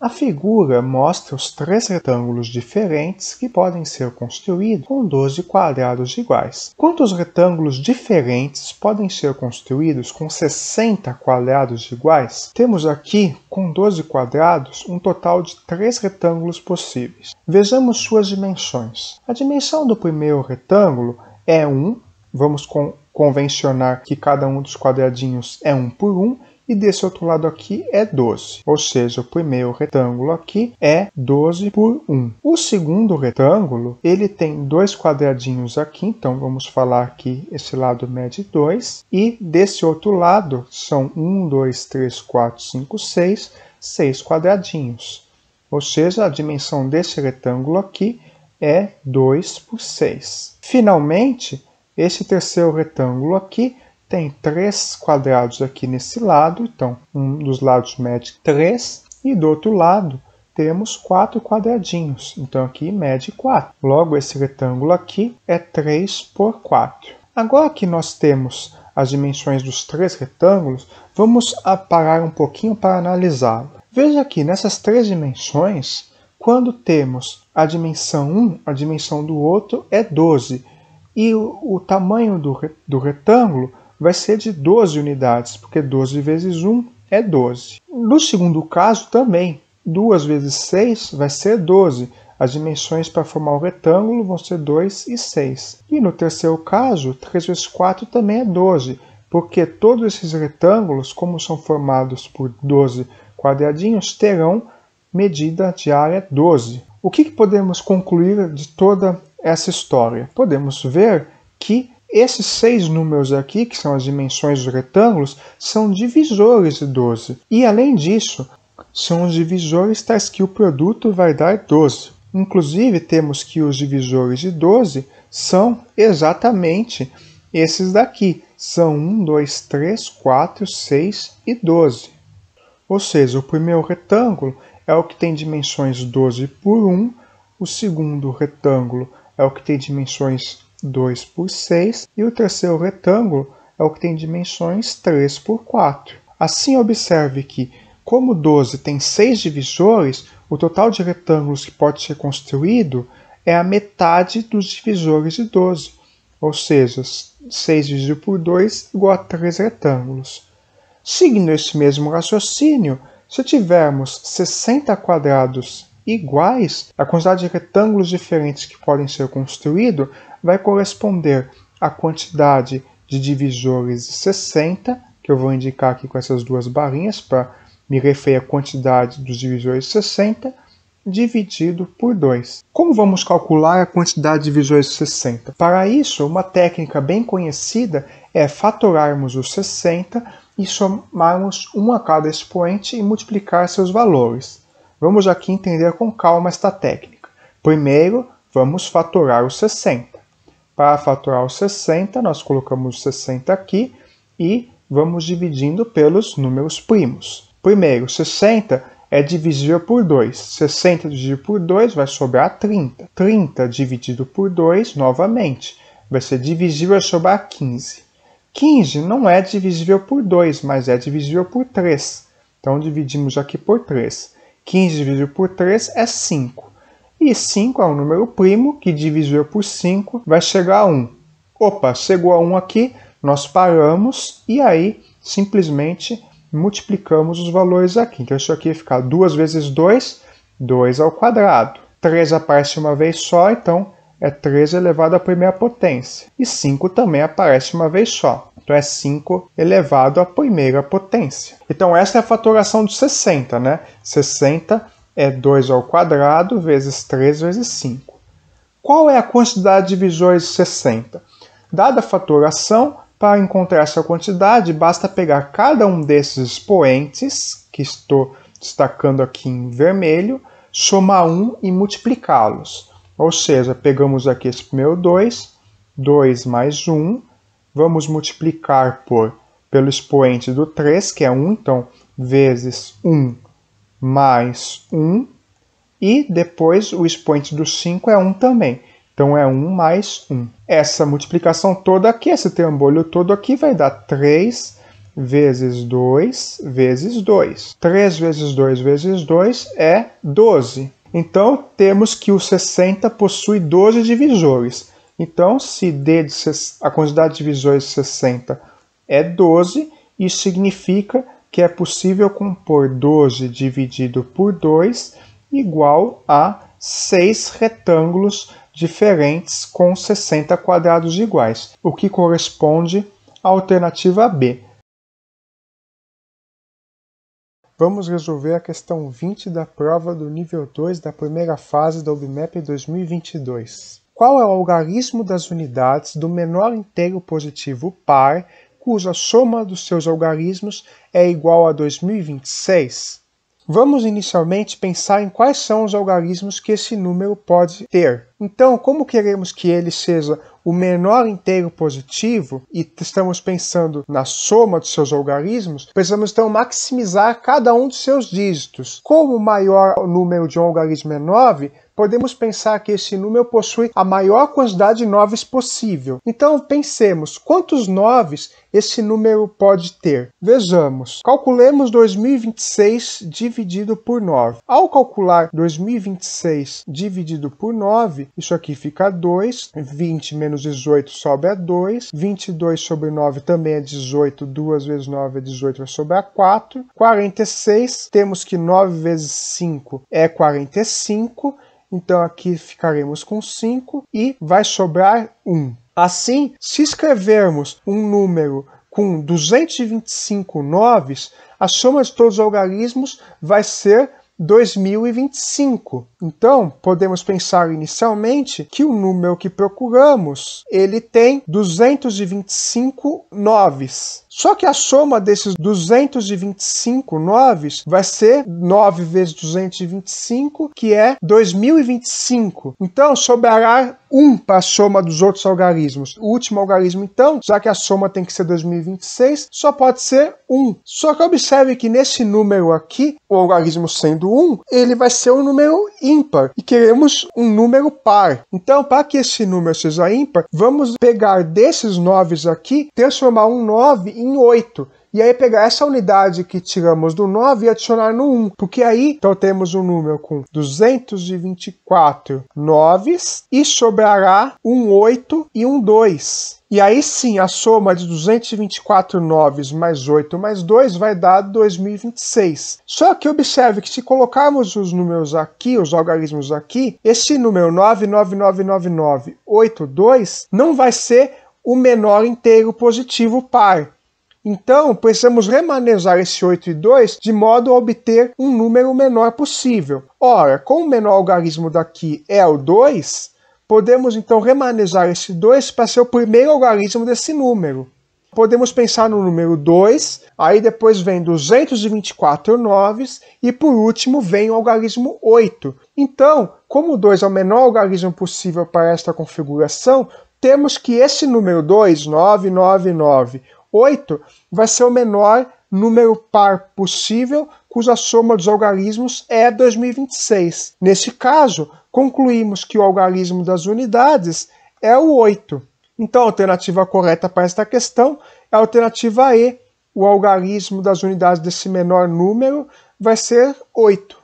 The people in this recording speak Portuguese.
A figura mostra os três retângulos diferentes que podem ser construídos com 12 quadrados iguais. Quantos retângulos diferentes podem ser construídos com 60 quadrados iguais? Temos aqui, com 12 quadrados, um total de três retângulos possíveis. Vejamos suas dimensões. A dimensão do primeiro retângulo é 1, vamos convencionar que cada um dos quadradinhos é um por um e desse outro lado aqui é 12. Ou seja, o primeiro retângulo aqui é 12 por 1. O segundo retângulo, ele tem dois quadradinhos aqui, então vamos falar que esse lado mede 2. E desse outro lado são 1, 2, 3, 4, 5, 6, 6 quadradinhos. Ou seja, a dimensão desse retângulo aqui é 2 por 6. Finalmente, esse terceiro retângulo aqui tem três quadrados aqui nesse lado, então um dos lados mede 3, e do outro lado temos quatro quadradinhos, então aqui mede 4. Logo, esse retângulo aqui é 3 por 4. Agora que nós temos as dimensões dos três retângulos, vamos parar um pouquinho para analisá-lo. Veja aqui, nessas três dimensões, quando temos a dimensão 1, a dimensão do outro é 12, e o, o tamanho do, do retângulo vai ser de 12 unidades, porque 12 vezes 1 é 12. No segundo caso também, 2 vezes 6 vai ser 12. As dimensões para formar o retângulo vão ser 2 e 6. E no terceiro caso, 3 vezes 4 também é 12, porque todos esses retângulos, como são formados por 12 quadradinhos, terão medida de área 12. O que, que podemos concluir de toda essa história? Podemos ver que esses seis números aqui, que são as dimensões dos retângulos, são divisores de 12. E além disso, são os divisores tais que o produto vai dar 12. Inclusive, temos que os divisores de 12 são exatamente esses daqui. São 1, 2, 3, 4, 6 e 12. Ou seja, o primeiro retângulo é o que tem dimensões 12 por 1, o segundo retângulo é o que tem dimensões 2 por 6 e o terceiro retângulo é o que tem dimensões 3 por 4. Assim, observe que, como 12 tem 6 divisores, o total de retângulos que pode ser construído é a metade dos divisores de 12, ou seja, 6 dividido por 2 igual a 3 retângulos. Seguindo esse mesmo raciocínio, se tivermos 60 quadrados iguais, a quantidade de retângulos diferentes que podem ser construídos vai corresponder à quantidade de divisores de 60, que eu vou indicar aqui com essas duas barrinhas para me referir à quantidade dos divisores de 60, dividido por 2. Como vamos calcular a quantidade de divisores de 60? Para isso, uma técnica bem conhecida é fatorarmos os 60 e somarmos um a cada expoente e multiplicar seus valores. Vamos aqui entender com calma esta técnica. Primeiro, vamos fatorar os 60. Para fatorar os 60, nós colocamos 60 aqui e vamos dividindo pelos números primos. Primeiro, 60 é divisível por 2. 60 dividido por 2 vai sobrar 30. 30 dividido por 2, novamente, vai ser divisível vai sobrar 15. 15 não é divisível por 2, mas é divisível por 3. Então, dividimos aqui por 3. 15 dividido por 3 é 5. E 5 é um número primo que dividido por 5 vai chegar a 1. Opa, chegou a 1 aqui, nós paramos e aí simplesmente multiplicamos os valores aqui. Então isso aqui ia ficar 2 vezes 2, 2 ao quadrado. 3 aparece uma vez só, então é 3 elevado à primeira potência. E 5 também aparece uma vez só. Então é 5 elevado à primeira potência. Então essa é a fatoração de 60, né? 60 é 2 ao quadrado vezes 3 vezes 5. Qual é a quantidade de divisores de 60? Dada a fatoração, para encontrar essa quantidade, basta pegar cada um desses expoentes, que estou destacando aqui em vermelho, somar 1 e multiplicá-los. Ou seja, pegamos aqui esse primeiro 2, 2 mais 1, vamos multiplicar por pelo expoente do 3, que é 1, então, vezes 1 mais 1, e depois o expoente do 5 é 1 também. Então é 1 mais 1. Essa multiplicação toda aqui, esse trambolho todo aqui, vai dar 3 vezes 2 vezes 2. 3 vezes 2 vezes 2 é 12. Então temos que o 60 possui 12 divisores. Então, se D de, a quantidade de divisores 60 é 12, isso significa que é possível compor 12 dividido por 2 igual a 6 retângulos diferentes com 60 quadrados iguais, o que corresponde à alternativa B. Vamos resolver a questão 20 da prova do nível 2 da primeira fase da UBMEP 2022 qual é o algarismo das unidades do menor inteiro positivo par, cuja soma dos seus algarismos é igual a 2026? Vamos inicialmente pensar em quais são os algarismos que esse número pode ter. Então, como queremos que ele seja o menor inteiro positivo e estamos pensando na soma dos seus algarismos, precisamos então maximizar cada um dos seus dígitos. Como o maior número de um algarismo é 9, podemos pensar que esse número possui a maior quantidade de noves possível. Então pensemos quantos noves esse número pode ter. Vejamos, calculemos 2026 dividido por 9. Ao calcular 2026 dividido por 9, isso aqui fica 2. 20 menos 18 sobe a 2. 22 sobre 9 também é 18. 2 vezes 9 é 18, vai sobrar 4. 46. Temos que 9 vezes 5 é 45. Então aqui ficaremos com 5 e vai sobrar 1. Assim, se escrevermos um número com 225 noves, a soma de todos os algarismos vai ser 2025. Então, podemos pensar inicialmente que o número que procuramos, ele tem 225 noves. Só que a soma desses 225 noves vai ser 9 vezes 225, que é 2025. Então sobrará 1 para a soma dos outros algarismos. O último algarismo, então, já que a soma tem que ser 2026, só pode ser 1. Só que observe que nesse número aqui, o algarismo sendo 1, ele vai ser um número ímpar e queremos um número par. Então, para que esse número seja ímpar, vamos pegar desses 9 aqui, transformar um 9 em em 8. E aí pegar essa unidade que tiramos do 9 e adicionar no 1, porque aí então temos um número com 224 noves e sobrará um 8 e um 2. E aí sim, a soma de 224 noves mais 8 mais 2 vai dar 2026. Só que observe que se colocarmos os números aqui, os algarismos aqui, esse número 9999982 não vai ser o menor inteiro positivo par. Então, precisamos remanejar esse 8 e 2 de modo a obter um número menor possível. Ora, como o menor algarismo daqui é o 2, podemos então remanejar esse 2 para ser o primeiro algarismo desse número. Podemos pensar no número 2, aí depois vem 224 noves e por último vem o algarismo 8. Então, como o 2 é o menor algarismo possível para esta configuração, temos que esse número 2, 999, 8 vai ser o menor número par possível, cuja soma dos algarismos é 2026. Nesse caso, concluímos que o algarismo das unidades é o 8. Então, a alternativa correta para esta questão é a alternativa E. O algarismo das unidades desse menor número vai ser 8.